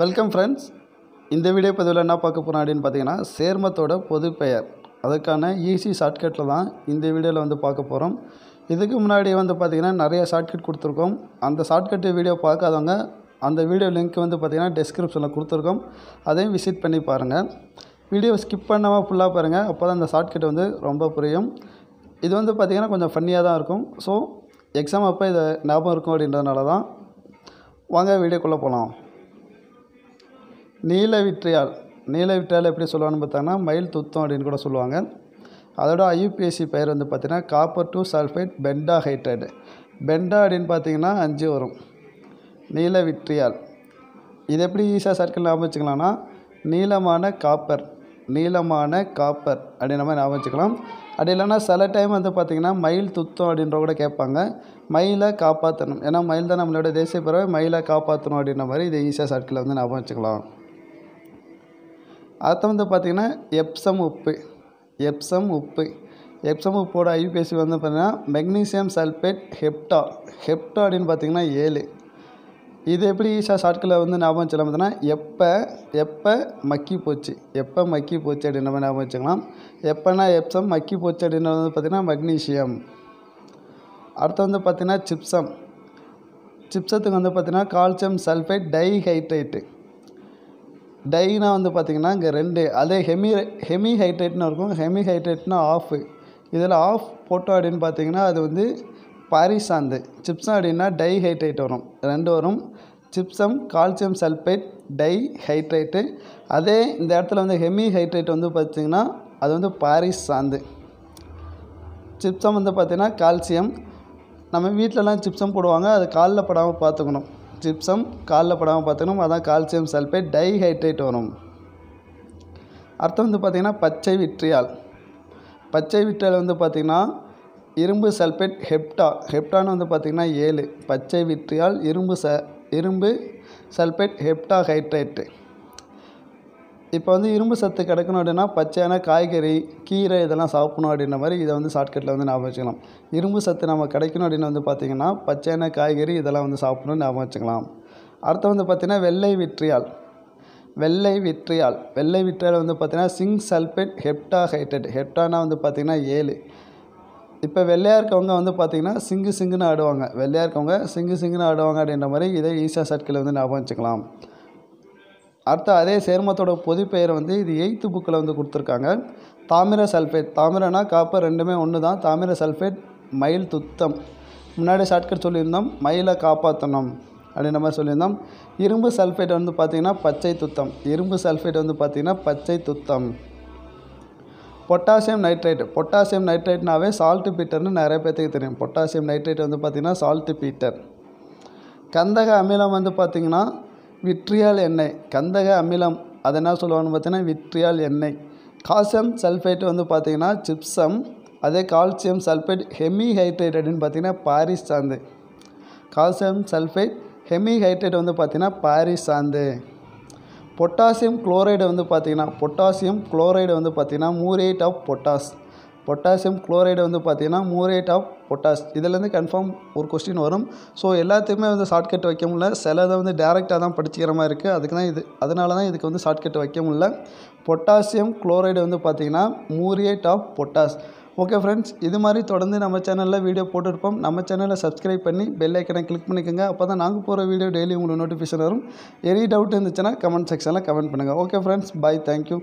welcome friends இந்த video பதிவில் என்ன பார்க்க போகிறோம் அப்படின்னு பார்த்தீங்கன்னா சேர்மத்தோட பொது பெயர் அதுக்கான ஈஸி ஷார்ட்கட்டில் தான் இந்த வீடியோவில் வந்து பார்க்க போகிறோம் இதுக்கு முன்னாடி வந்து பார்த்திங்கன்னா நிறைய ஷார்ட்கட் கொடுத்துருக்கோம் அந்த ஷார்ட்கட்டு வீடியோ பார்க்காதவங்க அந்த வீடியோ லிங்க் வந்து பார்த்திங்கன்னா டெஸ்கிரிப்ஷனில் கொடுத்துருக்கோம் அதையும் விசிட் பண்ணி பாருங்கள் வீடியோ ஸ்கிப் பண்ணாமல் ஃபுல்லாக பாருங்கள் அப்போ தான் அந்த ஷார்ட்கட் வந்து ரொம்ப புரியும் இது வந்து பார்த்திங்கன்னா கொஞ்சம் ஃபன்னியாக தான் இருக்கும் ஸோ எக்ஸாம் அப்போ இதை ஞாபகம் இருக்கும் அப்படின்றதுனால தான் வாங்க வீடியோக்குள்ளே போகலாம் நீலவிற்றியால் நீலவிற்றியால் எப்படி சொல்லுவான்னு பார்த்தாங்கன்னா மயில் துத்தம் அப்படின்னு கூட சொல்லுவாங்க அதோட ஐயூபிஎஸ்சி பெயர் வந்து பார்த்திங்கன்னா copper two sulphate penta hydrate penta அப்படின்னு பார்த்தீங்கன்னா அஞ்சு வரும் நீலவிற்றியால் இது எப்படி ஈஸியாக சர்க்கிள் ஞாபகம் வச்சுக்கலாம்னா நீளமான காப்பர் நீளமான காப்பர் அப்படின்ற மாதிரி ஞாபகம் வச்சுக்கலாம் அப்படி இல்லைன்னா சில டைம் வந்து பார்த்திங்கன்னா மயில் துத்தம் அப்படின்ற கூட கேட்பாங்க மயிலை காப்பாற்றணும் ஏன்னா மயில் தான் நம்மளோட தேசிய பறவை மயிலை காப்பாற்றணும் அப்படின்ற மாதிரி இதை ஈஸியாக சர்க்கிளில் வந்து ஞாபகம் வச்சுக்கலாம் அடுத்து வந்து பார்த்திங்கன்னா எப்சம் உப்பு எப்சம் உப்பு எப்சம் உப்போட ஐபிஎஸ்சி வந்து பார்த்திங்கன்னா மெக்னீசியம் சல்ஃபேட் ஹெப்டா ஹெப்டா அப்படின்னு பார்த்திங்கன்னா ஏழு இது எப்படி ஈஷா ஷார்ட்கில் வந்து ஞாபகம் வச்சுக்கலாம் பார்த்தீங்கன்னா எப்போ எப்போ மக்கி போச்சு எப்போ மக்கி போச்சு அப்படின்ற மாதிரி ஞாபகம் வச்சுக்கலாம் எப்போனா எப்சம் மக்கி போச்சு அப்படின்றது வந்து பார்த்திங்கன்னா மக்னீஷியம் அடுத்து வந்து பார்த்திங்கன்னா சிப்சம் சிப்சத்துக்கு வந்து பார்த்திங்கன்னா கால்சியம் சல்ஃபைட் டைஹைட்ரேட்டு டைனா வந்து பார்த்திங்கன்னா இங்கே ரெண்டு அதே ஹெமி ஹெமி ஹைட்ரேட்னு இருக்கும் ஹெமி ஹைட்ரேட்னா ஆஃபு இதில் ஆஃப் போட்டோம் அப்படின்னு பார்த்தீங்கன்னா அது வந்து பாரிசாந்து சிப்ஸம் அப்படின்னா டை ஹைட்ரேட் வரும் ரெண்டு வரும் gypsum calcium sulphate dihydrate அதே இந்த இடத்துல வந்து ஹெமி ஹைட்ரேட் வந்து பார்த்திங்கன்னா அது வந்து பாரிஸ் சாந்து சிப்சம் வந்து பார்த்திங்கன்னா கால்சியம் நம்ம வீட்டிலலாம் சிப்சம் போடுவாங்க அது காலில் படாமல் பார்த்துக்கணும் ஜிப்சம் காலில் படாமல் பார்த்துக்கணும் அதான் கால்சியம் சல்ஃபேட் டைஹைட்ரேட் வரும் அடுத்து வந்து பார்த்திங்கன்னா பச்சை விற்றியால் பச்சை விற்றியால் வந்து பார்த்திங்கன்னா இரும்பு சல்ஃபேட் ஹெப்டா ஹெப்டான்னு வந்து பார்த்திங்கன்னா ஏழு பச்சை விற்றியால் இரும்பு ச இரும்பு சல்பேட் ஹெப்டா ஹைட்ரேட்டு இப்போ வந்து இரும்பு சத்து கிடைக்கணும் அப்படின்னா பச்சையான காய்கறி கீரை இதெல்லாம் சாப்பிடணும் அப்படின்ற மாதிரி இதை வந்து ஷார்ட்கட்டில் வந்து ஞாபகம் வச்சுக்கலாம் இரும்பு சத்து நம்ம கிடைக்கணும் அப்படின்னு வந்து பார்த்திங்கன்னா பச்சையான காய்கறி இதெல்லாம் வந்து சாப்பிடணும் ஞாபகம் வச்சுக்கலாம் அடுத்து வந்து பார்த்திங்கன்னா வெள்ளை விற்றியால் வெள்ளை விற்றியால் வெள்ளை விற்றியால் வந்து பார்த்திங்கன்னா சிங்க் சல்பேட் ஹெப்டாஹைட்ரேட் ஹெப்டானா வந்து பார்த்திங்கன்னா ஏழு இப்போ வெள்ளையாக இருக்கவங்க வந்து பார்த்திங்கன்னா சிங்கு சிங்குன்னு ஆடுவாங்க வெள்ளையாக இருக்கவங்க சிங்கு சிங்குன்னு ஆடுவாங்க அப்படின்ற மாதிரி இதை ஈஸியாக சர்க்கிளில் வந்து ஞாபகம் வச்சுக்கலாம் அடுத்து அதே சேர்மத்தோட பொதுப்பெயரை வந்து இது எயித்து புக்கில் வந்து கொடுத்துருக்காங்க தாமிர சல்ஃபேட் தாமிரனா காப்பர் ரெண்டுமே ஒன்று தான் தாமிர சல்ஃபேட் மயில் துத்தம் முன்னாடி ஷார்ட்கட் சொல்லியிருந்தோம் மயிலை காப்பாற்றணும் அப்படின்ற மாதிரி சொல்லியிருந்தோம் இரும்பு சல்ஃபேட் வந்து பார்த்திங்கன்னா பச்சை துத்தம் இரும்பு சல்ஃபேட் வந்து பார்த்திங்கன்னா பச்சை துத்தம் பொட்டாசியம் நைட்ரேட் பொட்டாசியம் நைட்ரேட்னாவே சால்ட்டு பீட்டர்னு நிறைய பேர்த்துக்கு தெரியும் பொட்டாசியம் நைட்ரேட் வந்து பார்த்திங்கன்னா சால்ட்டு பீட்டர் கந்தக அமிலம் வந்து பார்த்திங்கன்னா விட்ரியால் எண்ணெய் கந்தக அமிலம் அது என்ன சொல்லுவாங்கன்னு பார்த்தீங்கன்னா விட்ரியால் எண்ணெய் கால்சியம் சல்ஃபைட் வந்து பார்த்திங்கன்னா சிப்சம் அதே கால்சியம் சல்ஃபைட் ஹெமிஹைட்ரேட் அப்படின்னு பார்த்திங்கன்னா பாரிஸ் சாந்து கால்சியம் சல்ஃபைட் ஹெமிஹைட்ரேட் வந்து பார்த்திங்கன்னா பாரிஸ் சாந்து பொட்டாசியம் குளோரைடு வந்து பார்த்திங்கன்னா பொட்டாசியம் குளோரைடு வந்து பார்த்திங்கன்னா muriate of potash potassium chloride வந்து பார்த்திங்கன்னா மூரேட் ஆஃப் பொட்டாஸ் இதுலேருந்து கன்ஃபார்ம் ஒரு கொஸ்டின் வரும் ஸோ எல்லாத்தையுமே வந்து ஷார்ட்கட் வைக்க முடியல சிலதை வந்து டேரெக்டாக தான் படிச்சுக்கிற மாதிரி இருக்குது அதுக்கு தான் இது அதனால தான் இதுக்கு வந்து ஷார்ட்கட் வைக்க முடியல பொட்டாசியம் குளோரைடு வந்து பார்த்திங்கன்னா muriate of potash okay friends இது மாதிரி தொடர்ந்து நம்ம சேனலில் வீடியோ போட்டுருப்போம் நம்ம சேனலை சப்ஸ்கிரைப் பண்ணி பெல் ஐக்கனை கிளிக் பண்ணிக்கோங்க அப்போ தான் நாங்கள் போகிற வீடியோ டெய்லி உங்களுக்கு நோட்டிஃபிகேஷன் வரும் எனி டவுட் இருந்துச்சுன்னா கமெண்ட் செக்ஷனில் கமெண்ட் பண்ணுங்கள் ஓகே ஃப்ரெண்ட்ஸ் பாய் தேங்க்யூ